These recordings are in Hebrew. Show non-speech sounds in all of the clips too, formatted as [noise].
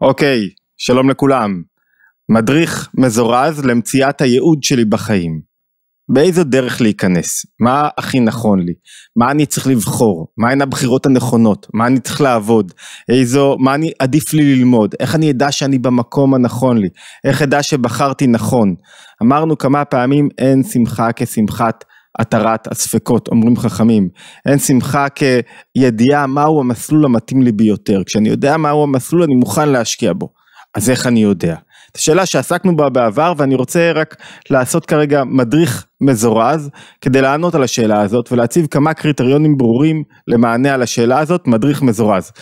אוקיי, שלום לכולם. מדריך מזורז למציאת הייעוד שלי בחיים. באיזו דרך להיכנס? מה הכי נכון לי? מה אני צריך לבחור? הן הבחירות הנכונות? מה אני צריך לעבוד? איזו, מה אני, עדיף לי ללמוד? איך אני אדע שאני במקום הנכון לי? איך אדע שבחרתי נכון? אמרנו כמה פעמים, אין שמחה כשמחת התרת הספקות, אומרים חכמים. אין שמחה כידיעה מהו המסלול המתאים לי ביותר. כשאני יודע מהו המסלול אני מוכן להשקיע בו. אז איך אני יודע? את השאלה שעסקנו בה בעבר ואני רוצה רק לעשות כרגע מדריך מזורז כדי לענות על השאלה הזאת ולהציב כמה קריטריונים ברורים למענה על השאלה הזאת, מדריך מזורז.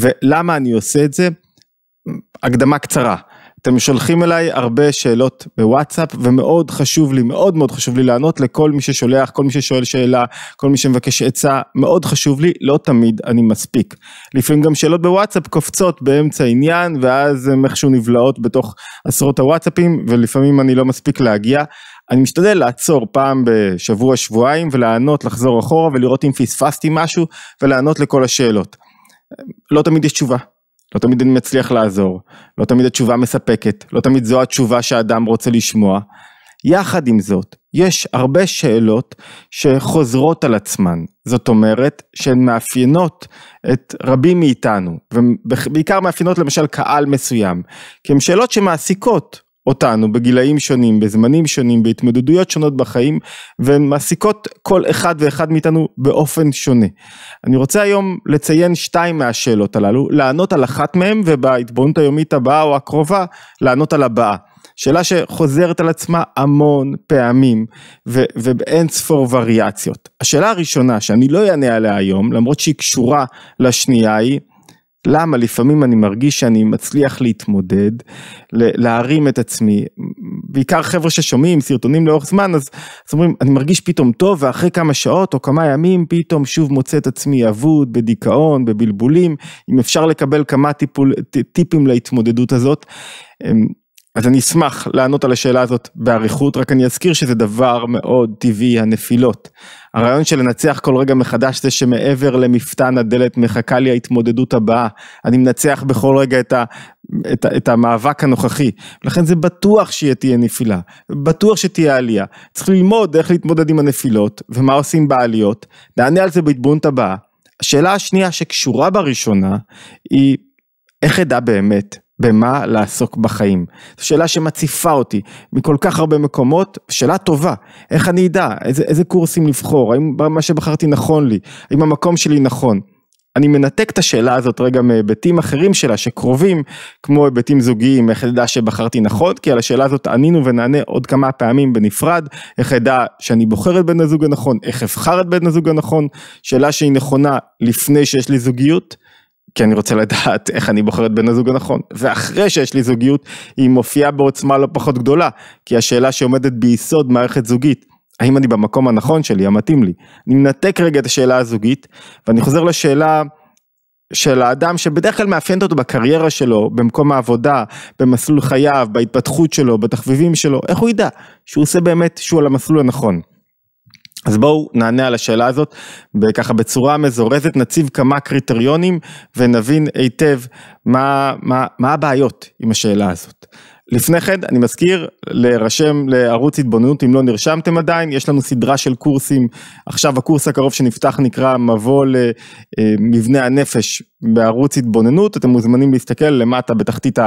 ולמה אני עושה את זה? הקדמה קצרה. אתם שולחים אליי הרבה שאלות בוואטסאפ, ומאוד חשוב לי, מאוד מאוד חשוב לי לענות לכל מי ששולח, כל מי ששואל שאלה, כל מי שמבקש עצה, מאוד חשוב לי, לא תמיד אני מספיק. לפעמים גם שאלות בוואטסאפ קופצות באמצע עניין, ואז הן איכשהו נבלעות בתוך עשרות הוואטסאפים, ולפעמים אני לא מספיק להגיע. אני משתדל לעצור פעם בשבוע, שבועיים, ולענות, לחזור אחורה, ולראות אם פספסתי משהו, ולענות לכל השאלות. לא תמיד יש תשובה, לא תמיד אני מצליח לעזור, לא תמיד התשובה מספקת, לא תמיד זו התשובה שהאדם רוצה לשמוע. יחד עם זאת, יש הרבה שאלות שחוזרות על עצמן, זאת אומרת שהן מאפיינות את רבים מאיתנו, ובעיקר מאפיינות למשל קהל מסוים, כי הן שאלות שמעסיקות, אותנו בגילאים שונים, בזמנים שונים, בהתמודדויות שונות בחיים, והן מעסיקות כל אחד ואחד מאיתנו באופן שונה. אני רוצה היום לציין שתיים מהשאלות הללו, לענות על אחת מהן ובהתבוננות היומית הבאה או הקרובה, לענות על הבאה. שאלה שחוזרת על עצמה המון פעמים ו- ובאין ספור וריאציות. השאלה הראשונה שאני לא אענה עליה היום, למרות שהיא קשורה לשנייה היא, למה לפעמים אני מרגיש שאני מצליח להתמודד, להרים את עצמי, בעיקר חבר'ה ששומעים סרטונים לאורך זמן, אז, אז אומרים, אני מרגיש פתאום טוב, ואחרי כמה שעות או כמה ימים פתאום שוב מוצא את עצמי אבוד, בדיכאון, בבלבולים, אם אפשר לקבל כמה טיפול, טיפים להתמודדות הזאת. אמ, אז אני אשמח לענות על השאלה הזאת באריכות, רק אני אזכיר שזה דבר מאוד טבעי, הנפילות. הרעיון של לנצח כל רגע מחדש זה שמעבר למפתן הדלת מחכה לי ההתמודדות הבאה. אני מנצח בכל רגע את, ה, את, את המאבק הנוכחי. לכן זה בטוח שתהיה נפילה, בטוח שתהיה עלייה. צריך ללמוד איך להתמודד עם הנפילות ומה עושים בעליות. נענה על זה בהתבוננות הבאה. השאלה השנייה שקשורה בראשונה היא איך אדע באמת במה לעסוק בחיים. זו שאלה שמציפה אותי מכל כך הרבה מקומות, שאלה טובה, איך אני אדע, איזה, איזה קורסים לבחור, האם מה שבחרתי נכון לי, האם המקום שלי נכון. אני מנתק את השאלה הזאת רגע מהיבטים אחרים שלה שקרובים, כמו היבטים זוגיים, איך אדע שבחרתי נכון, כי על השאלה הזאת ענינו ונענה עוד כמה פעמים בנפרד, איך אדע שאני בוחר את בן הזוג הנכון, איך אבחר את בן הזוג הנכון, שאלה שהיא נכונה לפני שיש לי זוגיות, כי אני רוצה לדעת איך אני בוחר את בן הזוג הנכון. ואחרי שיש לי זוגיות, היא מופיעה בעוצמה לא פחות גדולה, כי השאלה שעומדת ביסוד מערכת זוגית, האם אני במקום הנכון שלי, המתאים לי. אני מנתק רגע את השאלה הזוגית, ואני חוזר לשאלה של האדם שבדרך כלל מאפיינת אותו בקריירה שלו, במקום העבודה, במסלול חייו, בהתפתחות שלו, בתחביבים שלו, איך הוא ידע שהוא עושה באמת, שהוא על המסלול הנכון. אז בואו נענה על השאלה הזאת ככה בצורה מזורזת, נציב כמה קריטריונים ונבין היטב מה, מה, מה הבעיות עם השאלה הזאת. לפני כן, אני מזכיר, להירשם לערוץ התבוננות אם לא נרשמתם עדיין, יש לנו סדרה של קורסים, עכשיו הקורס הקרוב שנפתח נקרא מבוא למבנה אה, הנפש בערוץ התבוננות, אתם מוזמנים להסתכל למטה בתחתית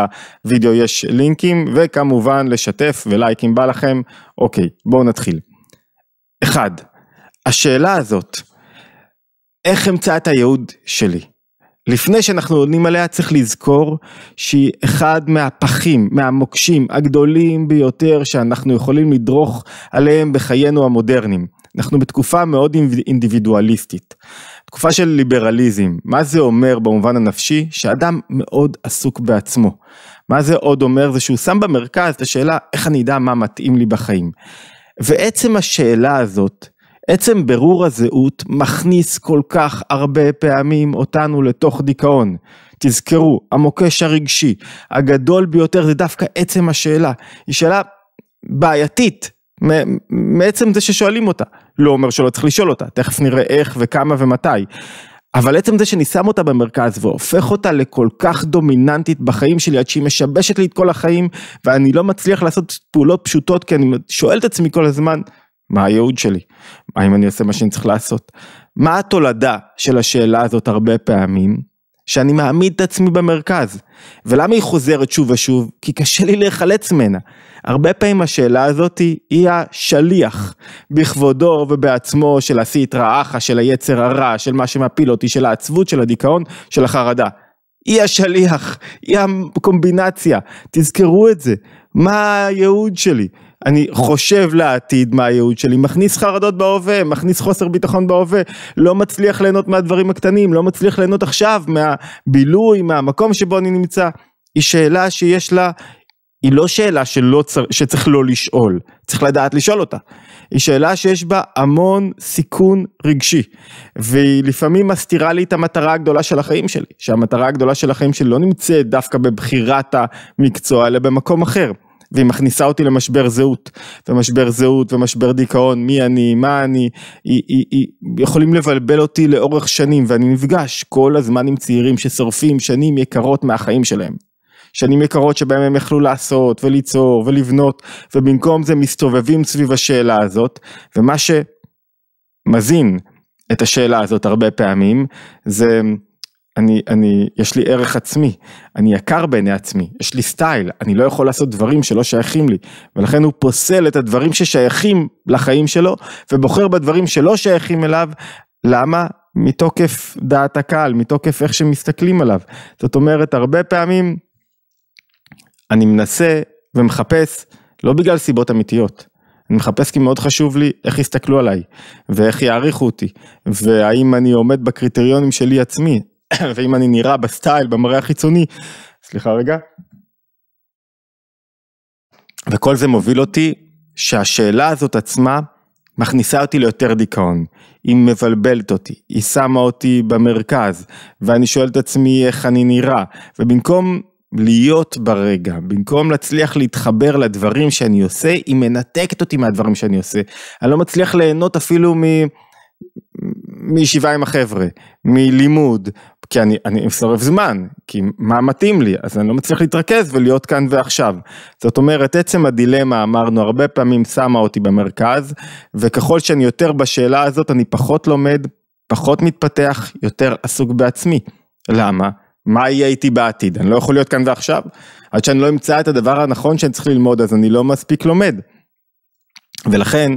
הוידאו יש לינקים, וכמובן לשתף ולייק אם בא לכם, אוקיי, בואו נתחיל. אחד, השאלה הזאת, איך את הייעוד שלי? לפני שאנחנו עונים עליה צריך לזכור שהיא אחד מהפחים, מהמוקשים הגדולים ביותר שאנחנו יכולים לדרוך עליהם בחיינו המודרניים. אנחנו בתקופה מאוד אינדיבידואליסטית, תקופה של ליברליזם. מה זה אומר במובן הנפשי? שאדם מאוד עסוק בעצמו. מה זה עוד אומר? זה שהוא שם במרכז את השאלה איך אני אדע מה מתאים לי בחיים. ועצם השאלה הזאת, עצם בירור הזהות מכניס כל כך הרבה פעמים אותנו לתוך דיכאון. תזכרו, המוקש הרגשי הגדול ביותר זה דווקא עצם השאלה. היא שאלה בעייתית, מעצם זה ששואלים אותה. לא אומר שלא צריך לשאול אותה, תכף נראה איך וכמה ומתי. אבל עצם זה שאני שם אותה במרכז והופך אותה לכל כך דומיננטית בחיים שלי עד שהיא משבשת לי את כל החיים ואני לא מצליח לעשות פעולות פשוטות כי אני שואל את עצמי כל הזמן מה הייעוד שלי? האם אני עושה מה שאני צריך לעשות? מה התולדה של השאלה הזאת הרבה פעמים? שאני מעמיד את עצמי במרכז. ולמה היא חוזרת שוב ושוב? כי קשה לי להיחלץ ממנה. הרבה פעמים השאלה הזאת היא השליח בכבודו ובעצמו של הסיטרא אחא, של היצר הרע, של מה שמפיל אותי, של העצבות, של הדיכאון, של החרדה. היא השליח, היא הקומבינציה, תזכרו את זה. מה הייעוד שלי? אני חושב לעתיד מה הייעוד שלי, מכניס חרדות בהווה, מכניס חוסר ביטחון בהווה, לא מצליח ליהנות מהדברים הקטנים, לא מצליח ליהנות עכשיו מהבילוי, מהמקום שבו אני נמצא. היא שאלה שיש לה, היא לא שאלה שלא צר, שצריך לא לשאול, צריך לדעת לשאול אותה. היא שאלה שיש בה המון סיכון רגשי, והיא לפעמים מסתירה לי את המטרה הגדולה של החיים שלי, שהמטרה הגדולה של החיים שלי לא נמצאת דווקא בבחירת המקצוע, אלא במקום אחר. והיא מכניסה אותי למשבר זהות, ומשבר זהות, ומשבר דיכאון, מי אני, מה אני, היא, היא, יכולים לבלבל אותי לאורך שנים, ואני נפגש כל הזמן עם צעירים ששורפים שנים יקרות מהחיים שלהם. שנים יקרות שבהם הם יכלו לעשות וליצור ולבנות, ובמקום זה מסתובבים סביב השאלה הזאת, ומה שמזין את השאלה הזאת הרבה פעמים, זה אני, אני, יש לי ערך עצמי, אני יקר בעיני עצמי, יש לי סטייל, אני לא יכול לעשות דברים שלא שייכים לי, ולכן הוא פוסל את הדברים ששייכים לחיים שלו, ובוחר בדברים שלא שייכים אליו, למה? מתוקף דעת הקהל, מתוקף איך שמסתכלים עליו. זאת אומרת, הרבה פעמים אני מנסה ומחפש, לא בגלל סיבות אמיתיות, אני מחפש כי מאוד חשוב לי איך יסתכלו עליי, ואיך יעריכו אותי, והאם אני עומד בקריטריונים שלי עצמי, [coughs] ואם אני נראה בסטייל, במראה החיצוני, סליחה רגע. וכל זה מוביל אותי שהשאלה הזאת עצמה מכניסה אותי ליותר דיכאון, היא מבלבלת אותי, היא שמה אותי במרכז, ואני שואל את עצמי איך אני נראה, ובמקום להיות ברגע, במקום להצליח להתחבר לדברים שאני עושה, היא מנתקת אותי מהדברים שאני עושה. אני לא מצליח ליהנות אפילו מ... מישיבה עם החבר'ה, מלימוד, כי אני, אני מסרב זמן, כי מה מתאים לי, אז אני לא מצליח להתרכז ולהיות כאן ועכשיו. זאת אומרת, עצם הדילמה, אמרנו, הרבה פעמים שמה אותי במרכז, וככל שאני יותר בשאלה הזאת, אני פחות לומד, פחות מתפתח, יותר עסוק בעצמי. למה? מה יהיה איתי בעתיד? אני לא יכול להיות כאן ועכשיו. עד שאני לא אמצא את הדבר הנכון שאני צריך ללמוד, אז אני לא מספיק לומד. ולכן,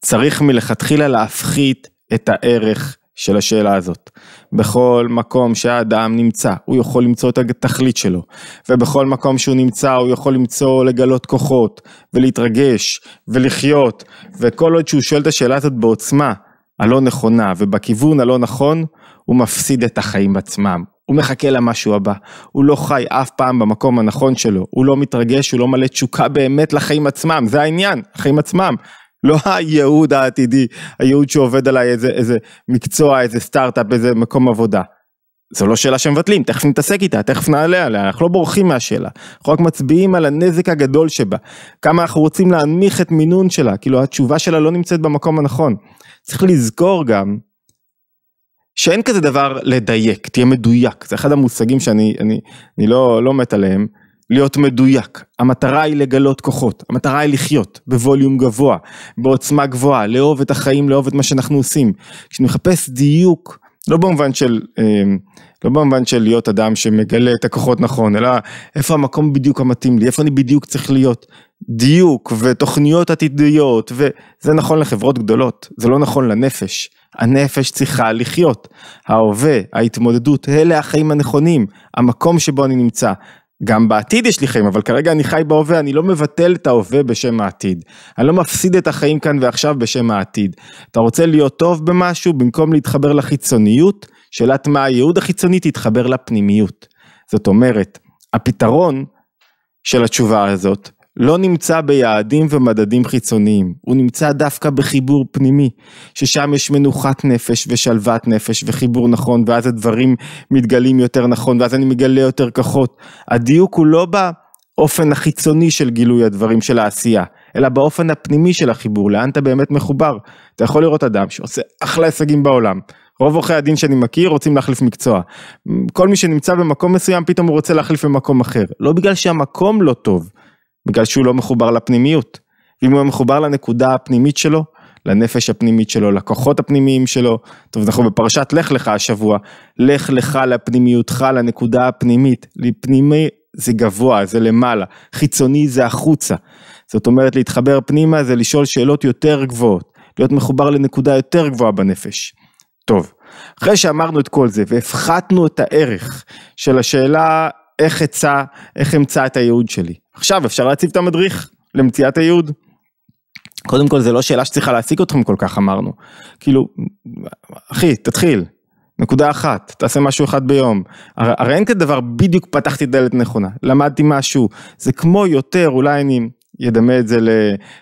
צריך מלכתחילה להפחית את הערך של השאלה הזאת. בכל מקום שהאדם נמצא, הוא יכול למצוא את התכלית שלו, ובכל מקום שהוא נמצא הוא יכול למצוא, לגלות כוחות, ולהתרגש, ולחיות, וכל עוד שהוא שואל את השאלה הזאת בעוצמה הלא נכונה ובכיוון הלא נכון, הוא מפסיד את החיים עצמם, הוא מחכה למשהו הבא, הוא לא חי אף פעם במקום הנכון שלו, הוא לא מתרגש, הוא לא מלא תשוקה באמת לחיים עצמם, זה העניין, החיים עצמם. לא הייעוד העתידי, הייעוד שעובד עליי איזה, איזה מקצוע, איזה סטארט-אפ, איזה מקום עבודה. זו לא שאלה שמבטלים, תכף נתעסק איתה, תכף נעלה עליה, אנחנו לא בורחים מהשאלה. אנחנו רק מצביעים על הנזק הגדול שבה. כמה אנחנו רוצים להנמיך את מינון שלה, כאילו התשובה שלה לא נמצאת במקום הנכון. צריך לזכור גם שאין כזה דבר לדייק, תהיה מדויק, זה אחד המושגים שאני אני, אני לא, לא מת עליהם, להיות מדויק, המטרה היא לגלות כוחות, המטרה היא לחיות בווליום גבוה, בעוצמה גבוהה, לאהוב את החיים, לאהוב את מה שאנחנו עושים. כשאני מחפש דיוק, לא במובן של, אמ, לא במובן של להיות אדם שמגלה את הכוחות נכון, אלא איפה המקום בדיוק המתאים לי, איפה אני בדיוק צריך להיות. דיוק ותוכניות עתידיות, וזה נכון לחברות גדולות, זה לא נכון לנפש. הנפש צריכה לחיות. ההווה, ההתמודדות, אלה החיים הנכונים, המקום שבו אני נמצא, גם בעתיד יש לי חיים, אבל כרגע אני חי בהווה, אני לא מבטל את ההווה בשם העתיד. אני לא מפסיד את החיים כאן ועכשיו בשם העתיד. אתה רוצה להיות טוב במשהו, במקום להתחבר לחיצוניות, שאלת מה הייעוד החיצוני, תתחבר לפנימיות. זאת אומרת, הפתרון של התשובה הזאת, לא נמצא ביעדים ומדדים חיצוניים, הוא נמצא דווקא בחיבור פנימי, ששם יש מנוחת נפש ושלוות נפש וחיבור נכון, ואז הדברים מתגלים יותר נכון, ואז אני מגלה יותר כוחות. הדיוק הוא לא באופן החיצוני של גילוי הדברים של העשייה, אלא באופן הפנימי של החיבור, לאן אתה באמת מחובר. אתה יכול לראות אדם שעושה אחלה הישגים בעולם, רוב עורכי הדין שאני מכיר רוצים להחליף מקצוע. כל מי שנמצא במקום מסוים פתאום הוא רוצה להחליף במקום אחר. לא בגלל שהמקום לא טוב, בגלל שהוא לא מחובר לפנימיות. אם הוא מחובר לנקודה הפנימית שלו, לנפש הפנימית שלו, לכוחות הפנימיים שלו. טוב, אנחנו בפרשת לך לך השבוע, לך לך לפנימיותך, לנקודה הפנימית. לפנימי זה גבוה, זה למעלה, חיצוני זה החוצה. זאת אומרת, להתחבר פנימה זה לשאול שאלות יותר גבוהות, להיות מחובר לנקודה יותר גבוהה בנפש. טוב, אחרי שאמרנו את כל זה והפחתנו את הערך של השאלה איך אמצא את הייעוד שלי, עכשיו אפשר להציב את המדריך למציאת הייעוד. קודם כל זה לא שאלה שצריכה להעסיק אתכם כל כך אמרנו. כאילו, אחי, תתחיל. נקודה אחת, תעשה משהו אחד ביום. הרי, הרי אין כזה דבר, בדיוק פתחתי דלת נכונה, למדתי משהו. זה כמו יותר, אולי אני אדמה את זה ל...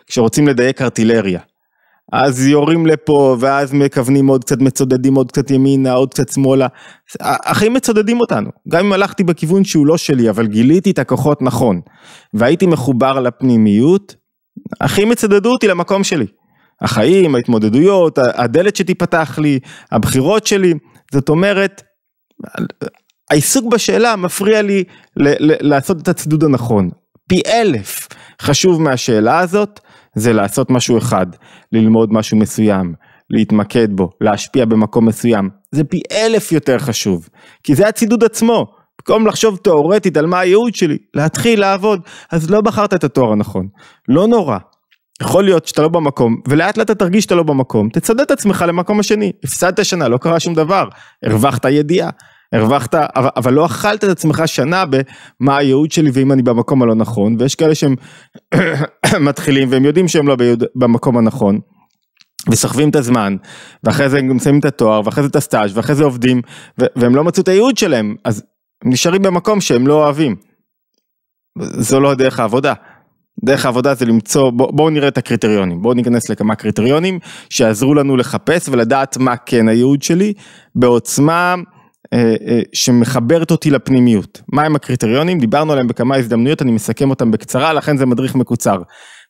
כשרוצים לדייק ארטילריה. אז יורים לפה, ואז מכוונים עוד קצת, מצודדים עוד קצת ימינה, עוד קצת שמאלה. החיים מצודדים אותנו. גם אם הלכתי בכיוון שהוא לא שלי, אבל גיליתי את הכוחות נכון, והייתי מחובר לפנימיות, החיים יצדדו אותי למקום שלי. החיים, ההתמודדויות, הדלת שתיפתח לי, הבחירות שלי, זאת אומרת, העיסוק בשאלה מפריע לי ל- ל- לעשות את הצידוד הנכון. פי אלף חשוב מהשאלה הזאת, זה לעשות משהו אחד, ללמוד משהו מסוים, להתמקד בו, להשפיע במקום מסוים, זה פי אלף יותר חשוב, כי זה הצידוד עצמו. במקום לחשוב תאורטית על מה הייעוד שלי, להתחיל לעבוד, אז לא בחרת את התואר הנכון. לא נורא. יכול להיות שאתה לא במקום, ולאט לאט אתה תרגיש שאתה לא במקום, תצדד את עצמך למקום השני. הפסדת שנה, לא קרה שום דבר, הרווחת ידיעה. הרווחת, אבל לא אכלת את עצמך שנה במה הייעוד שלי ואם אני במקום הלא נכון, ויש כאלה שהם [coughs] מתחילים והם יודעים שהם לא במקום הנכון. וסוחבים את הזמן, ואחרי זה הם מסיימים את התואר, ואחרי זה את הסטאז', ואחרי זה עובדים, והם לא מצאו את הייעוד שלהם, אז הם נשארים במקום שהם לא אוהבים. זו לא דרך העבודה. דרך העבודה זה למצוא, בואו בוא נראה את הקריטריונים, בואו ניכנס לכמה קריטריונים שיעזרו לנו לחפש ולדעת מה כן הייעוד שלי בעוצמה אה, אה, שמחברת אותי לפנימיות. מהם הקריטריונים? דיברנו עליהם בכמה הזדמנויות, אני מסכם אותם בקצרה, לכן זה מדריך מקוצר.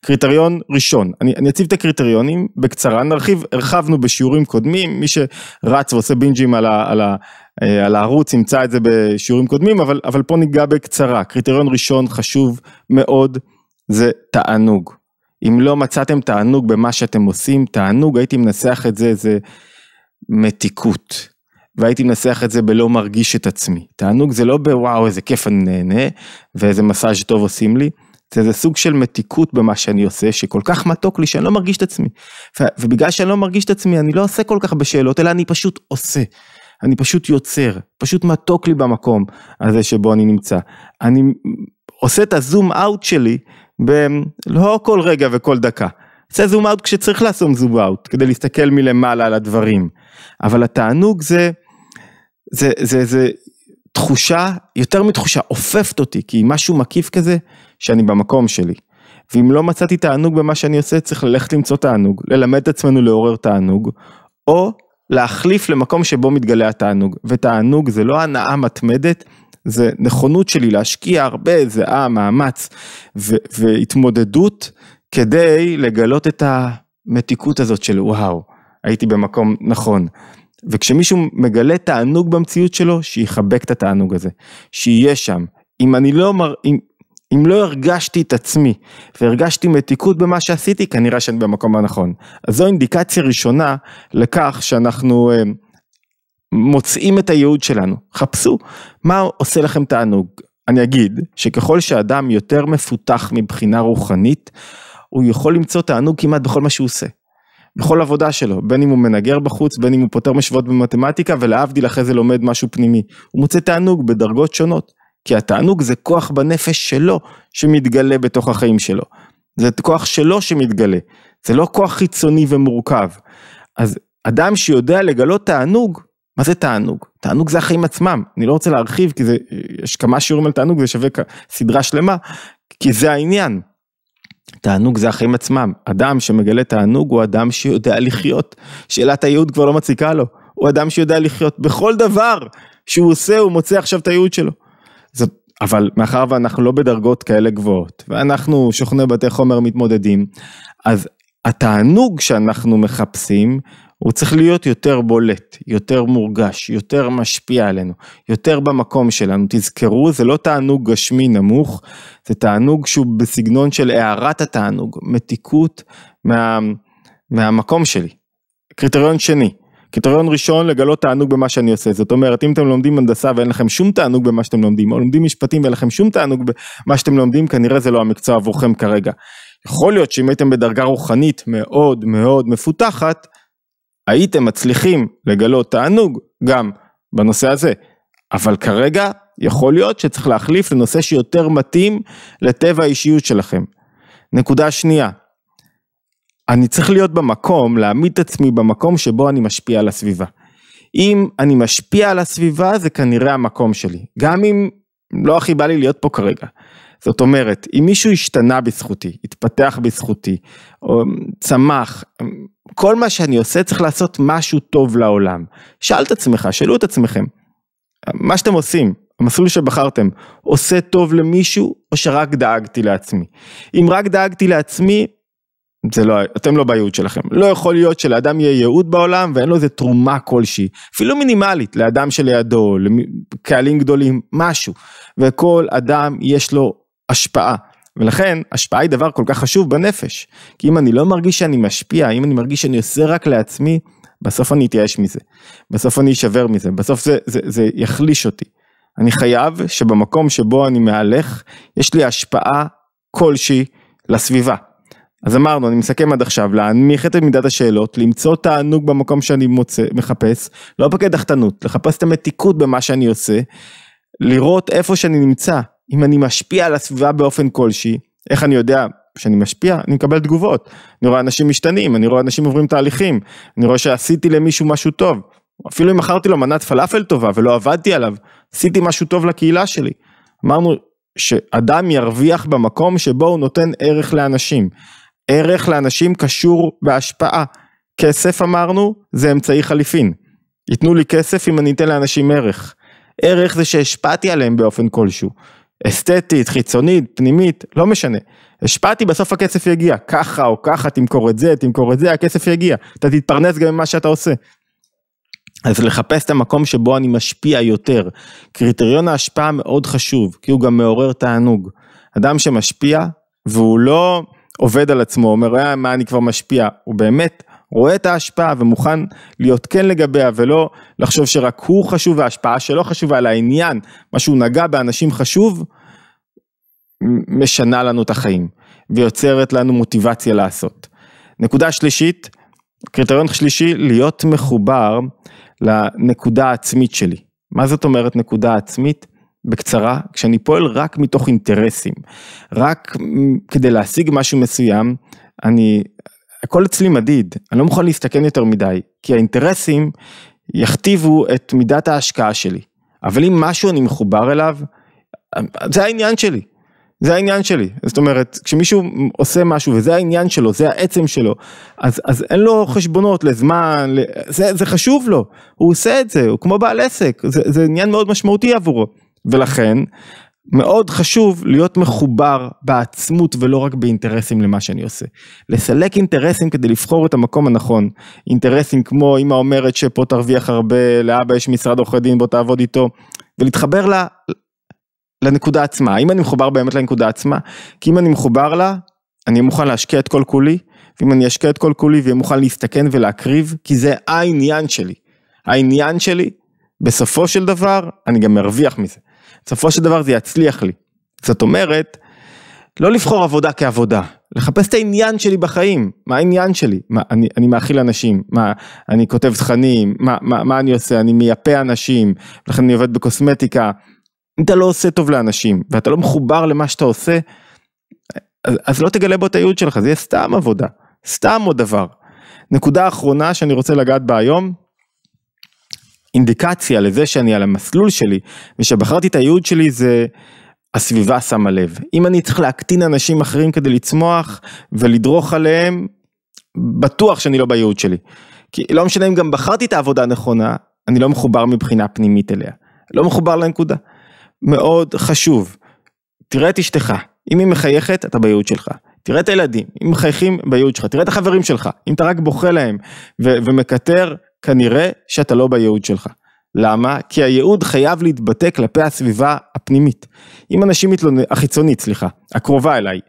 קריטריון ראשון, אני, אני אציב את הקריטריונים בקצרה, נרחיב, הרחבנו בשיעורים קודמים, מי שרץ ועושה בינג'ים על, ה, על, ה, אה, על הערוץ ימצא את זה בשיעורים קודמים, אבל, אבל פה ניגע בקצרה. קריטריון ראשון חשוב מאוד זה תענוג. אם לא מצאתם תענוג במה שאתם עושים, תענוג, הייתי מנסח את זה, זה מתיקות. והייתי מנסח את זה בלא מרגיש את עצמי. תענוג זה לא בוואו איזה כיף אני נהנה ואיזה מסאז' טוב עושים לי, זה איזה סוג של מתיקות במה שאני עושה שכל כך מתוק לי שאני לא מרגיש את עצמי. ובגלל שאני לא מרגיש את עצמי אני לא עושה כל כך בשאלות אלא אני פשוט עושה. אני פשוט יוצר, פשוט מתוק לי במקום הזה שבו אני נמצא. אני עושה את הזום אאוט שלי ב... לא כל רגע וכל דקה. עושה זום אאוט כשצריך לעשות זום אאוט, כדי להסתכל מלמעלה על הדברים. אבל התענוג זה זה, זה, זה תחושה, יותר מתחושה, עופפת אותי, כי משהו מקיף כזה, שאני במקום שלי. ואם לא מצאתי תענוג במה שאני עושה, צריך ללכת למצוא תענוג, ללמד את עצמנו לעורר תענוג, או להחליף למקום שבו מתגלה התענוג. ותענוג זה לא הנאה מתמדת, זה נכונות שלי להשקיע הרבה זה אה, מאמץ והתמודדות כדי לגלות את המתיקות הזאת של וואו, הייתי במקום נכון. וכשמישהו מגלה תענוג במציאות שלו, שיחבק את התענוג הזה, שיהיה שם. אם אני לא מר... אם... אם לא הרגשתי את עצמי והרגשתי מתיקות במה שעשיתי, כנראה שאני במקום הנכון. אז זו אינדיקציה ראשונה לכך שאנחנו אה, מוצאים את הייעוד שלנו. חפשו, מה עושה לכם תענוג? אני אגיד שככל שאדם יותר מפותח מבחינה רוחנית, הוא יכול למצוא תענוג כמעט בכל מה שהוא עושה. בכל עבודה שלו, בין אם הוא מנגר בחוץ, בין אם הוא פותר משוואות במתמטיקה, ולהבדיל אחרי זה לומד משהו פנימי. הוא מוצא תענוג בדרגות שונות, כי התענוג זה כוח בנפש שלו שמתגלה בתוך החיים שלו. זה כוח שלו שמתגלה, זה לא כוח חיצוני ומורכב. אז אדם שיודע לגלות תענוג, מה זה תענוג? תענוג זה החיים עצמם, אני לא רוצה להרחיב כי זה, יש כמה שיעורים על תענוג, זה שווה סדרה שלמה, כי זה העניין. תענוג זה החיים עצמם. אדם שמגלה תענוג הוא אדם שיודע לחיות. שאלת הייעוד כבר לא מציקה לו. הוא אדם שיודע לחיות בכל דבר שהוא עושה, הוא מוצא עכשיו את הייעוד שלו. זאת, אבל מאחר ואנחנו לא בדרגות כאלה גבוהות, ואנחנו שוכני בתי חומר מתמודדים, אז התענוג שאנחנו מחפשים הוא צריך להיות יותר בולט, יותר מורגש, יותר משפיע עלינו, יותר במקום שלנו. תזכרו, זה לא תענוג גשמי נמוך, זה תענוג שהוא בסגנון של הארת התענוג, מתיקות מה, מהמקום שלי. קריטריון שני, קריטריון ראשון לגלות תענוג במה שאני עושה זאת אומרת אם אתם לומדים הנדסה ואין לכם שום תענוג במה שאתם לומדים או לומדים משפטים ואין לכם שום תענוג במה שאתם לומדים כנראה זה לא המקצוע עבורכם כרגע. יכול להיות שאם הייתם בדרגה רוחנית מאוד מאוד מפותחת הייתם מצליחים לגלות תענוג גם בנושא הזה. אבל כרגע יכול להיות שצריך להחליף לנושא שיותר מתאים לטבע האישיות שלכם. נקודה שנייה, אני צריך להיות במקום, להעמיד את עצמי במקום שבו אני משפיע על הסביבה. אם אני משפיע על הסביבה זה כנראה המקום שלי, גם אם לא הכי בא לי להיות פה כרגע. זאת אומרת, אם מישהו השתנה בזכותי, התפתח בזכותי, או צמח, כל מה שאני עושה צריך לעשות משהו טוב לעולם. שאל את עצמך, שאלו את עצמכם, מה שאתם עושים, המסלול שבחרתם, עושה טוב למישהו או שרק דאגתי לעצמי? אם רק דאגתי לעצמי, זה לא, אתם לא בייעוד שלכם. לא יכול להיות שלאדם יהיה ייעוד בעולם ואין לו איזה תרומה כלשהי, אפילו מינימלית, לאדם שלידו, לקהלים גדולים, משהו. וכל אדם יש לו השפעה. ולכן השפעה היא דבר כל כך חשוב בנפש. כי אם אני לא מרגיש שאני משפיע, אם אני מרגיש שאני עושה רק לעצמי, בסוף אני אתייאש מזה. בסוף אני אשבר מזה, בסוף זה, זה, זה יחליש אותי. אני חייב שבמקום שבו אני מהלך, יש לי השפעה כלשהי לסביבה. אז אמרנו, אני מסכם עד עכשיו, להנמיך את מידת השאלות, למצוא תענוג במקום שאני מוצא, מחפש, לא בקדחתנות, לחפש את המתיקות במה שאני עושה, לראות איפה שאני נמצא, אם אני משפיע על הסביבה באופן כלשהי, איך אני יודע שאני משפיע? אני מקבל תגובות. אני רואה אנשים משתנים, אני רואה אנשים עוברים תהליכים, אני רואה שעשיתי למישהו משהו טוב. אפילו אם מכרתי לו מנת פלאפל טובה ולא עבדתי עליו, עשיתי משהו טוב לקהילה שלי. אמרנו שאדם ירוויח במקום שבו הוא נותן ערך לאנשים. ערך לאנשים קשור בהשפעה. כסף אמרנו, זה אמצעי חליפין. ייתנו לי כסף אם אני אתן לאנשים ערך. ערך זה שהשפעתי עליהם באופן כלשהו. אסתטית, חיצונית, פנימית, לא משנה. השפעתי, בסוף הכסף יגיע. ככה או ככה, תמכור את זה, תמכור את זה, הכסף יגיע. אתה תתפרנס גם ממה שאתה עושה. אז לחפש את המקום שבו אני משפיע יותר. קריטריון ההשפעה מאוד חשוב, כי הוא גם מעורר תענוג. אדם שמשפיע, והוא לא עובד על עצמו, אומר, אה, מה אני כבר משפיע? הוא באמת רואה את ההשפעה ומוכן להיות כן לגביה ולא לחשוב שרק הוא חשוב וההשפעה שלו חשובה, על העניין, מה שהוא נגע באנשים חשוב, משנה לנו את החיים ויוצרת לנו מוטיבציה לעשות. נקודה שלישית, קריטריון שלישי, להיות מחובר לנקודה העצמית שלי. מה זאת אומרת נקודה עצמית? בקצרה, כשאני פועל רק מתוך אינטרסים, רק כדי להשיג משהו מסוים, אני הכל אצלי מדיד, אני לא מוכן להסתכן יותר מדי, כי האינטרסים יכתיבו את מידת ההשקעה שלי. אבל אם משהו אני מחובר אליו, זה העניין שלי. זה העניין שלי, זאת אומרת, כשמישהו עושה משהו וזה העניין שלו, זה העצם שלו, אז, אז אין לו חשבונות לזמן, זה, זה חשוב לו, הוא עושה את זה, הוא כמו בעל עסק, זה, זה עניין מאוד משמעותי עבורו. ולכן, מאוד חשוב להיות מחובר בעצמות ולא רק באינטרסים למה שאני עושה. לסלק אינטרסים כדי לבחור את המקום הנכון. אינטרסים כמו אמא אומרת שפה תרוויח הרבה, לאבא יש משרד עורכי דין בוא תעבוד איתו, ולהתחבר לה, לנקודה עצמה. האם אני מחובר באמת לנקודה עצמה, כי אם אני מחובר לה, אני מוכן להשקיע את כל כולי, ואם אני אשקיע את כל כולי ואהיה מוכן להסתכן ולהקריב, כי זה העניין שלי. העניין שלי, בסופו של דבר, אני גם ארוויח מזה. בסופו של דבר זה יצליח לי. זאת אומרת, לא לבחור עבודה כעבודה, לחפש את העניין שלי בחיים, מה העניין שלי, מה אני, אני מאכיל אנשים, מה אני כותב תכנים, מה, מה, מה אני עושה, אני מייפה אנשים, לכן אני עובד בקוסמטיקה. אם אתה לא עושה טוב לאנשים ואתה לא מחובר למה שאתה עושה, אז, אז לא תגלה בו את הייעוד שלך, זה יהיה סתם עבודה, סתם עוד דבר. נקודה אחרונה שאני רוצה לגעת בה היום, אינדיקציה לזה שאני על המסלול שלי ושבחרתי את הייעוד שלי זה הסביבה שמה לב. אם אני צריך להקטין אנשים אחרים כדי לצמוח ולדרוך עליהם, בטוח שאני לא בייעוד שלי. כי לא משנה אם גם בחרתי את העבודה הנכונה, אני לא מחובר מבחינה פנימית אליה. לא מחובר לנקודה. מאוד חשוב. תראה את אשתך, אם היא מחייכת, אתה בייעוד שלך. תראה את הילדים, אם מחייכים, בייעוד שלך. תראה את החברים שלך, אם אתה רק בוכה להם ו- ומקטר, כנראה שאתה לא בייעוד שלך. למה? כי הייעוד חייב להתבטא כלפי הסביבה הפנימית. אם אנשים מתלוננים, החיצונית, סליחה, הקרובה אליי.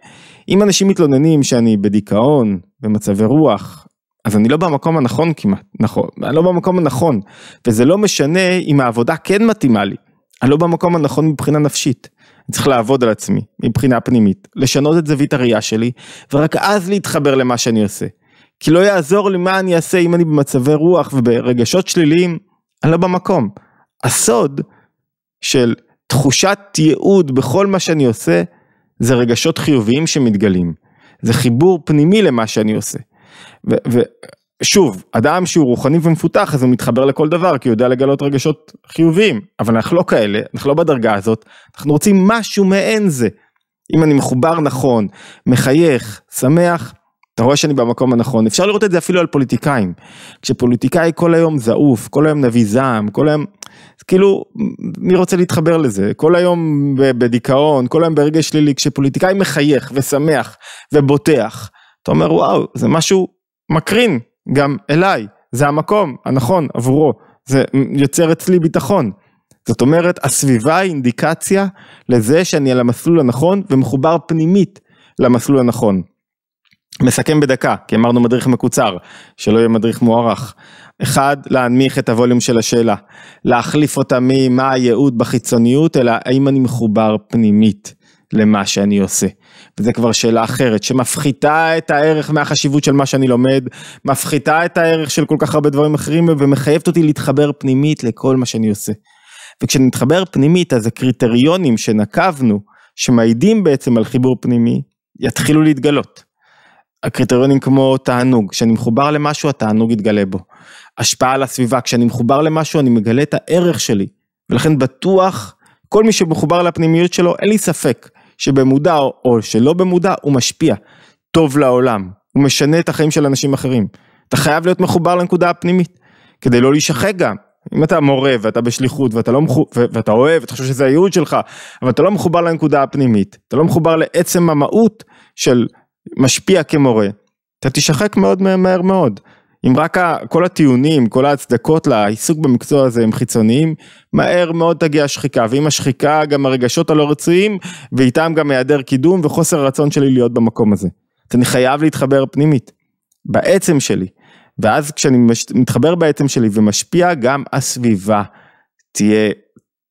אם אנשים מתלוננים שאני בדיכאון, במצבי רוח, אז אני לא במקום הנכון כמעט, נכון, אני לא במקום הנכון, וזה לא משנה אם העבודה כן מתאימה לי, אני לא במקום הנכון מבחינה נפשית. אני צריך לעבוד על עצמי, מבחינה פנימית, לשנות את זווית הראייה שלי, ורק אז להתחבר למה שאני עושה. כי לא יעזור לי מה אני אעשה אם אני במצבי רוח וברגשות שליליים, אני לא במקום. הסוד של תחושת ייעוד בכל מה שאני עושה, זה רגשות חיוביים שמתגלים. זה חיבור פנימי למה שאני עושה. ושוב, אדם שהוא רוחני ומפותח אז הוא מתחבר לכל דבר כי הוא יודע לגלות רגשות חיוביים, אבל אנחנו לא כאלה, אנחנו לא בדרגה הזאת, אנחנו רוצים משהו מעין זה. אם אני מחובר נכון, מחייך, שמח, אתה רואה שאני במקום הנכון, אפשר לראות את זה אפילו על פוליטיקאים. כשפוליטיקאי כל היום זעוף, כל היום נביא זעם, כל היום, כאילו, מי רוצה להתחבר לזה? כל היום בדיכאון, כל היום ברגע שלילי, כשפוליטיקאי מחייך ושמח ובוטח, אתה אומר וואו, זה משהו מקרין גם אליי, זה המקום הנכון עבורו, זה יוצר אצלי ביטחון. זאת אומרת, הסביבה היא אינדיקציה לזה שאני על המסלול הנכון ומחובר פנימית למסלול הנכון. מסכם בדקה, כי אמרנו מדריך מקוצר, שלא יהיה מדריך מוערך. אחד, להנמיך את הווליום של השאלה. להחליף אותה ממה הייעוד בחיצוניות, אלא האם אני מחובר פנימית למה שאני עושה. וזה כבר שאלה אחרת, שמפחיתה את הערך מהחשיבות של מה שאני לומד, מפחיתה את הערך של כל כך הרבה דברים אחרים, ומחייבת אותי להתחבר פנימית לכל מה שאני עושה. וכשנתחבר פנימית, אז הקריטריונים שנקבנו, שמעידים בעצם על חיבור פנימי, יתחילו להתגלות. הקריטריונים כמו תענוג, כשאני מחובר למשהו התענוג יתגלה בו. השפעה על הסביבה, כשאני מחובר למשהו אני מגלה את הערך שלי. ולכן בטוח, כל מי שמחובר לפנימיות שלו, אין לי ספק שבמודע או שלא במודע הוא משפיע טוב לעולם. הוא משנה את החיים של אנשים אחרים. אתה חייב להיות מחובר לנקודה הפנימית, כדי לא להישחק גם. אם אתה מורה ואתה בשליחות ואתה, לא מחו... ואתה אוהב, ואתה חושב שזה הייעוד שלך, אבל אתה לא מחובר לנקודה הפנימית, אתה לא מחובר לעצם המהות של משפיע כמורה, אתה תשחק מאוד מהר מאוד. אם רק כל הטיעונים, כל ההצדקות לעיסוק במקצוע הזה הם חיצוניים, מהר מאוד תגיע השחיקה, ועם השחיקה גם הרגשות הלא רצויים, ואיתם גם היעדר קידום וחוסר הרצון שלי להיות במקום הזה. אני חייב להתחבר פנימית, בעצם שלי. ואז כשאני מתחבר בעצם שלי ומשפיע, גם הסביבה תהיה,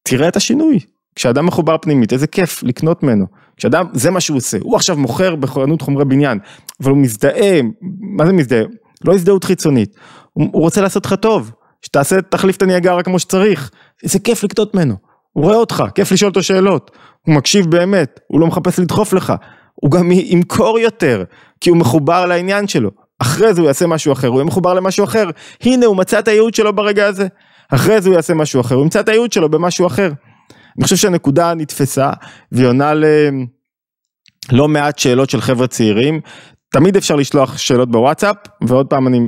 תראה את השינוי. כשאדם מחובר פנימית, איזה כיף לקנות ממנו. כשאדם, זה מה שהוא עושה, הוא עכשיו מוכר בחנות חומרי בניין, אבל הוא מזדהה, מה זה מזדהה? לא הזדהות חיצונית, הוא, הוא רוצה לעשות לך טוב, שתעשה, תחליף את הניאגרה כמו שצריך, איזה כיף לקטות ממנו, הוא רואה אותך, כיף לשאול אותו שאלות, הוא מקשיב באמת, הוא לא מחפש לדחוף לך, הוא גם ימכור יותר, כי הוא מחובר לעניין שלו, אחרי זה הוא יעשה משהו אחר, הוא יהיה מחובר למשהו אחר, הנה הוא מצא את הייעוד שלו ברגע הזה, אחרי זה הוא יעשה משהו אחר, הוא ימצא את הייעוד שלו במשהו אחר. אני חושב שהנקודה נתפסה והיא עונה ללא מעט שאלות של חבר'ה צעירים. תמיד אפשר לשלוח שאלות בוואטסאפ, ועוד פעם אני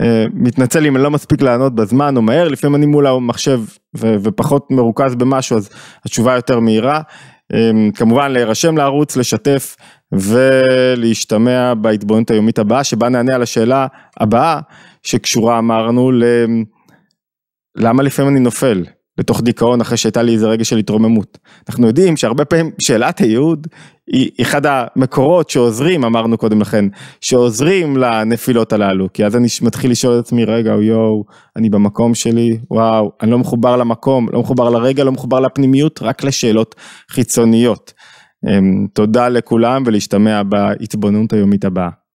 אה, מתנצל אם אני לא מספיק לענות בזמן או מהר, לפעמים אני מול המחשב ופחות מרוכז במשהו, אז התשובה יותר מהירה. אה, כמובן להירשם לערוץ, לשתף ולהשתמע בהתבוננות היומית הבאה, שבה נענה על השאלה הבאה, שקשורה אמרנו ל... למה לפעמים אני נופל? לתוך דיכאון אחרי שהייתה לי איזה רגע של התרוממות. אנחנו יודעים שהרבה פעמים שאלת הייעוד היא אחד המקורות שעוזרים, אמרנו קודם לכן, שעוזרים לנפילות הללו, כי אז אני מתחיל לשאול את עצמי, רגע, יואו, אני במקום שלי, וואו, אני לא מחובר למקום, לא מחובר לרגע, לא מחובר לפנימיות, רק לשאלות חיצוניות. אמ, תודה לכולם ולהשתמע בהתבוננות היומית הבאה.